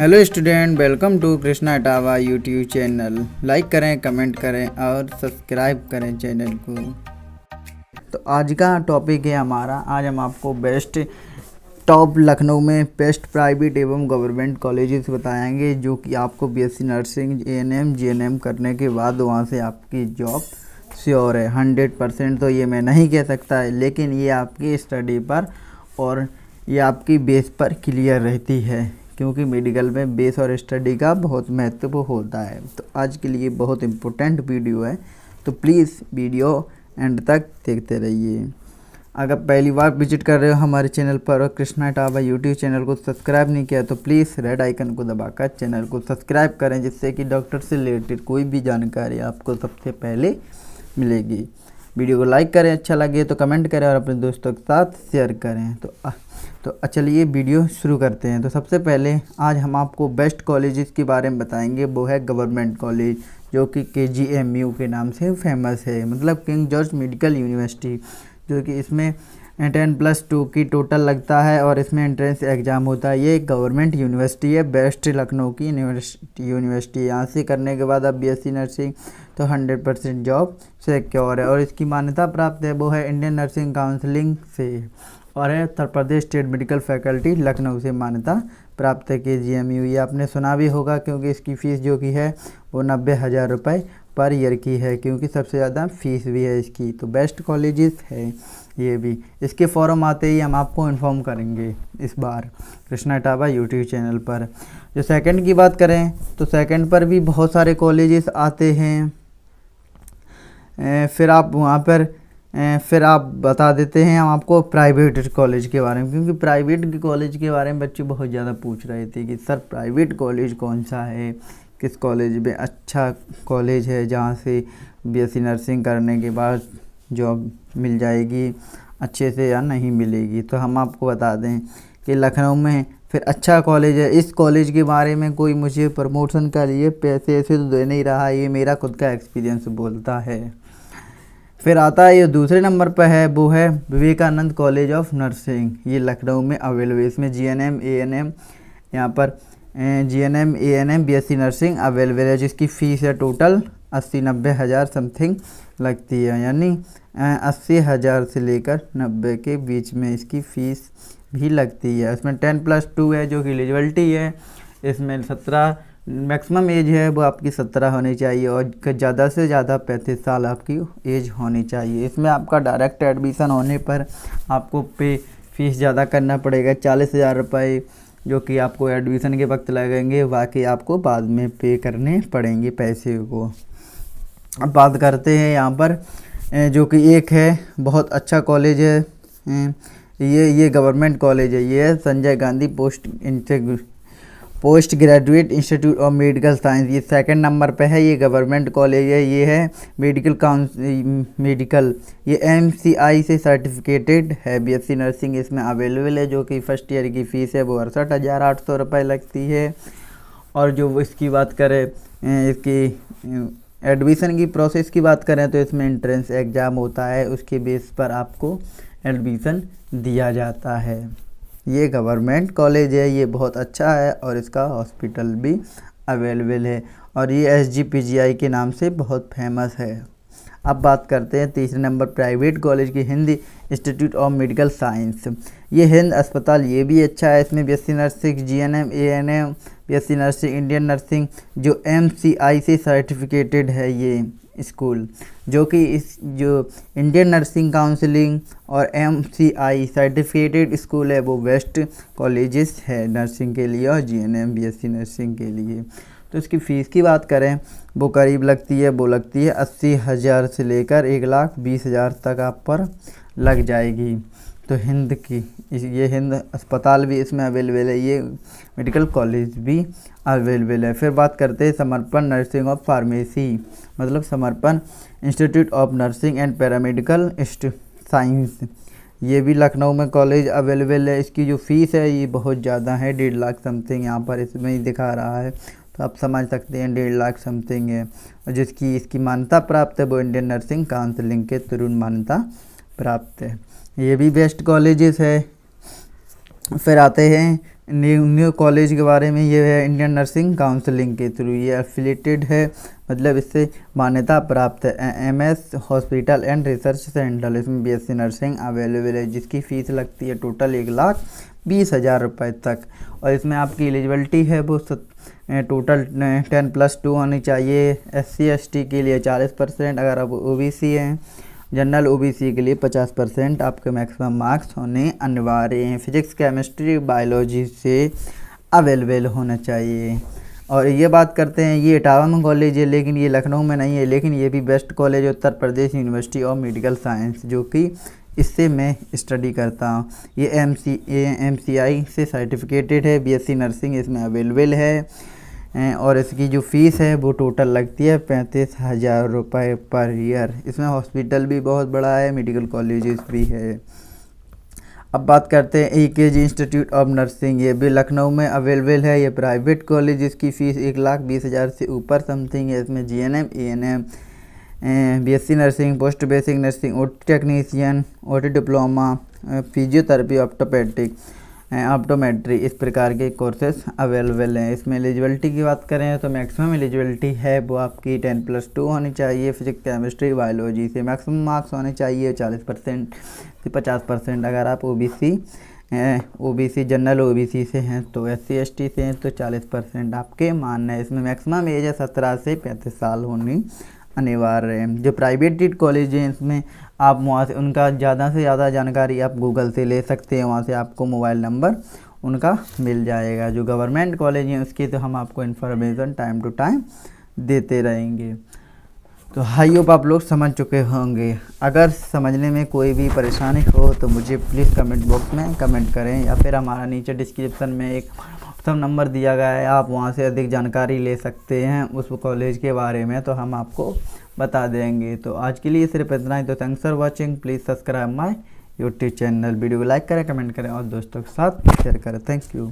hello student welcome to Krishna Tawa YouTube channel like करें comment करें और सब्सक्राइब करें चैनल को तो आज का टॉपिक है हमारा आज हम आपको बेस्ट टॉप लखनऊ में बेस्ट प्राइवेट एवं गवर्नमेंट कॉलेजेस बताएंगे जो कि आपको बीएससी नर्सिंग एएनएम जीएनएम करने के बाद वहाँ से आपकी जॉब श्योर है हंड्रेड परसेंट तो ये मैं नहीं कह सकता है लेकिन ये आपकी स्टडी पर और ये आपकी बेस पर क्लियर रहती है क्योंकि मेडिकल में बेस और स्टडी का बहुत महत्व होता है तो आज के लिए बहुत इम्पोर्टेंट वीडियो है तो प्लीज़ वीडियो एंड तक देखते रहिए अगर पहली बार विजिट कर रहे हो हमारे चैनल पर और कृष्णा टावा यूट्यूब चैनल को सब्सक्राइब नहीं किया तो प्लीज़ रेड आइकन को दबाकर चैनल को सब्सक्राइब करें जिससे कि डॉक्टर से रिलेटेड कोई भी जानकारी आपको सबसे पहले मिलेगी वीडियो को लाइक करें अच्छा लगे तो कमेंट करें और अपने दोस्तों के साथ शेयर करें तो तो चलिए वीडियो शुरू करते हैं तो सबसे पहले आज हम आपको बेस्ट कॉलेजेस के बारे में बताएंगे वो है गवर्नमेंट कॉलेज जो कि के जी एम यू के नाम से फेमस है मतलब किंग जॉर्ज मेडिकल यूनिवर्सिटी जो कि इसमें टेन प्लस टू की टोटल लगता है और इसमें एंट्रेंस एग्ज़ाम होता है ये एक गवर्नमेंट यूनिवर्सिटी है बेस्ट लखनऊ की यूनिवर्सिटी यूनिवर्सिटी यहाँ से करने के बाद अब बीएससी नर्सिंग तो हंड्रेड परसेंट जॉब सिक्योर है और इसकी मान्यता प्राप्त है वो है इंडियन नर्सिंग काउंसलिंग से और है Uttar Pradesh state medical faculty Lucknow से मान्यता प्राप्त है के जी एम यू ये आपने सुना भी होगा क्योंकि इसकी फ़ीस जो की है वो नब्बे हज़ार रुपये पर ईयर की है क्योंकि सबसे ज़्यादा फ़ीस भी है इसकी तो बेस्ट कॉलेजेस है ये भी इसके फॉरम आते ही हम आपको इन्फॉर्म करेंगे इस बार कृष्णा टाबा यूट्यूब चैनल पर जो सेकंड की बात करें तो सेकंड पर भी बहुत सारे कॉलेजेस आते हैं फिर आप वहाँ पर फिर आप बता देते हैं हम आपको प्राइवेट कॉलेज के बारे में क्योंकि प्राइवेट कॉलेज के बारे में बच्चे बहुत ज़्यादा पूछ रहे थे कि सर प्राइवेट कॉलेज कौन सा है किस कॉलेज में अच्छा कॉलेज है जहाँ से बीएससी नर्सिंग करने के बाद जॉब मिल जाएगी अच्छे से या नहीं मिलेगी तो हम आपको बता दें कि लखनऊ में फिर अच्छा कॉलेज है इस कॉलेज के बारे में कोई मुझे प्रमोशन का लिए पैसे ऐसे तो दे नहीं रहा ये मेरा खुद का एक्सपीरियंस बोलता है फिर आता है ये दूसरे नंबर पर है वो है विवेकानंद कॉलेज ऑफ नर्सिंग ये लखनऊ में अवेलेबल इसमें G N M A N M यहाँ पर G N M A N M B S C nursing available है जिसकी फ़ीस है टोटल अस्सी नब्बे हज़ार समथिंग लगती है यानी अस्सी हज़ार से लेकर नब्बे के बीच में इसकी फ़ीस भी लगती है इसमें टेन प्लस टू है जो कि एलिजिबलिटी है इसमें सत्रह मैक्सिमम एज है वो आपकी सत्रह होनी चाहिए और ज़्यादा से ज़्यादा पैंतीस साल आपकी एज होनी चाहिए इसमें आपका डायरेक्ट एडमिशन होने पर आपको पे फीस ज़्यादा करना पड़ेगा चालीस हज़ार रुपये जो कि आपको एडमिशन के वक्त लगेंगे बाकी आपको बाद में पे करने पड़ेंगे पैसे को अब बात करते हैं यहाँ पर जो कि एक है बहुत अच्छा कॉलेज है ये ये गवर्नमेंट कॉलेज है ये Sanjay Gandhi post inter post graduate institute of medical science ये सेकंड नंबर पे है ये गवर्नमेंट कॉलेज है ये है मेडिकल काउंस मेडिकल ये एमसीआई से सर्टिफिकेटेड है बीएससी नर्सिंग इसमें अवेलेबल है जो कि फ़र्स्ट ईयर की फ़ीस है वो अड़सठ हज़ार आठ सौ रुपये लगती है और जो इसकी बात करें इसकी एडमिशन की प्रोसेस की बात करें तो इसमें इंट्रेंस एग्ज़ाम होता है उसके बेस पर आपको एडमिशन दिया जाता है ये गवर्नमेंट कॉलेज है ये बहुत अच्छा है और इसका हॉस्पिटल भी अवेलेबल है और ये एस जी पी जी आई के नाम से बहुत फेमस है अब बात करते हैं तीसरे नंबर प्राइवेट कॉलेज की Hind institute of medical science ये हिंद अस्पताल ये भी अच्छा है इसमें B S C nursing G N M A N M B nursing Indian nursing जो एम से सर्टिफिकेटेड है ये स्कूल जो कि इस जो इंडियन नर्सिंग काउंसलिंग और एम सर्टिफिकेटेड स्कूल है वो बेस्ट कॉलेजेस है नर्सिंग के लिए और जी एन नर्सिंग के लिए तो इसकी फ़ीस की बात करें वो करीब लगती है वो लगती है अस्सी हज़ार से लेकर एक लाख बीस हज़ार तक आप पर लग जाएगी तो हिंद की ये हिंद अस्पताल भी इसमें अवेलेबल है ये मेडिकल कॉलेज भी अवेलेबल है फिर बात करते हैं समर्पण नर्सिंग ऑफ फार्मेसी मतलब Samarpan institute of nursing and paramedical science ये भी लखनऊ में कॉलेज अवेलेबल है इसकी जो फ़ीस है ये बहुत ज़्यादा है डेढ़ लाख समथिंग यहाँ पर इसमें ही दिखा रहा है तो आप समझ सकते हैं डेढ़ लाख समथिंग है और जिसकी इसकी मान्यता प्राप्त है वो इंडियन नर्सिंग काउंसिलिंग के तुरंत मान्यता प्राप्त है ये भी बेस्ट कॉलेजेस है फिर आते हैं न्यू न्यू कॉलेज के बारे में ये है इंडियन नर्सिंग काउंसलिंग के थ्रू ये एफिलेटेड है मतलब इससे मान्यता प्राप्त है M S hospital and research centre इसमें B S C nursing available है जिसकी फ़ीस लगती है टोटल एक लाख बीस हज़ार रुपये तक और इसमें आपकी एलिजिबिलिटी है वो सत, टोटल टेन प्लस टू होनी चाहिए एस सी एस टी के लिए चालीस परसेंट अगर आप ओ बी सी हैं जनरल ओबीसी के लिए 50 परसेंट आपके मैक्सिमम मार्क्स होने अनिवार्य हैं फिजिक्स केमिस्ट्री बायोलॉजी से अवेलेबल होना चाहिए और ये बात करते हैं ये इटावा में कॉलेज है लेकिन ये लखनऊ में नहीं है लेकिन ये भी best college Uttar Pradesh university of medical science जो कि इससे मैं स्टडी करता हूँ ये एम सी एम सी आई से सर्टिफिकेटेड है बी नर्सिंग इसमें अवेलेबल है और इसकी जो फ़ीस है वो टोटल लगती है पैंतीस हज़ार रुपये पर ईयर इसमें हॉस्पिटल भी बहुत बड़ा है मेडिकल कॉलेजेस भी है अब बात करते हैं ए के जी इंस्टीट्यूट ऑफ नर्सिंग ये भी लखनऊ में अवेलेबल है ये प्राइवेट कॉलेज इसकी फ़ीस एक लाख बीस हज़ार से ऊपर समथिंग है इसमें G N M A N M B S C nursing post basic nursing O T technician O T diploma physiotherapy ऑप्टोपेटिक ऑप्टोमेट्री इस प्रकार के कोर्सेज अवेलेबल हैं इसमें एलिजिबिलिटी की बात करें तो मैक्सिमम एलिजिबिलिटी है वो आपकी टेन प्लस टू होनी चाहिए फिजिक्स केमिस्ट्री बायोलॉजी से मैक्सिमम मार्क्स होने चाहिए चालीस परसेंट से पचास परसेंट अगर आप O B C O B C general O B C से हैं तो एस सी एस टी से हैं तो चालीस परसेंट आपके मानना है इसमें मैक्सिमम एज है सत्रह से पैंतीस साल होनी अनिवार्य है जो प्राइवेट कॉलेज हैं इसमें आप वहाँ से उनका ज़्यादा से ज़्यादा जानकारी आप गूगल से ले सकते हैं वहाँ से आपको मोबाइल नंबर उनका मिल जाएगा जो गवर्नमेंट कॉलेज हैं उसकी तो हम आपको इन्फॉर्मेशन टाइम टू टाइम देते रहेंगे तो हाई आप लोग समझ चुके होंगे अगर समझने में कोई भी परेशानी हो तो मुझे प्लीज़ कमेंट बॉक्स में कमेंट करें या फिर हमारा नीचे डिस्क्रिप्शन में एक व्हाट्सअप नंबर दिया गया है आप वहाँ से अधिक जानकारी ले सकते हैं उस कॉलेज के बारे में तो हम आपको बता देंगे तो आज के लिए सिर्फ इतना ही तो thanks for watching please subscribe my YouTube channel video को लाइक करें कमेंट करें और दोस्तों के साथ शेयर करें थैंक यू